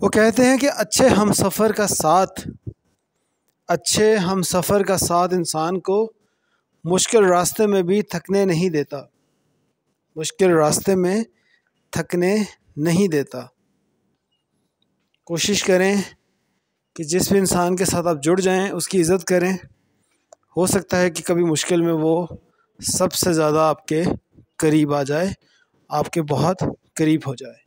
वो कहते हैं कि अच्छे हम सफ़र का साथ अच्छे हम सफ़र का साथ इंसान को मुश्किल रास्ते में भी थकने नहीं देता मुश्किल रास्ते में थकने नहीं देता कोशिश करें कि जिस भी इंसान के साथ आप जुड़ जाएं उसकी इज़्ज़त करें हो सकता है कि कभी मुश्किल में वो सबसे ज़्यादा आपके करीब आ जाए आपके बहुत करीब हो जाए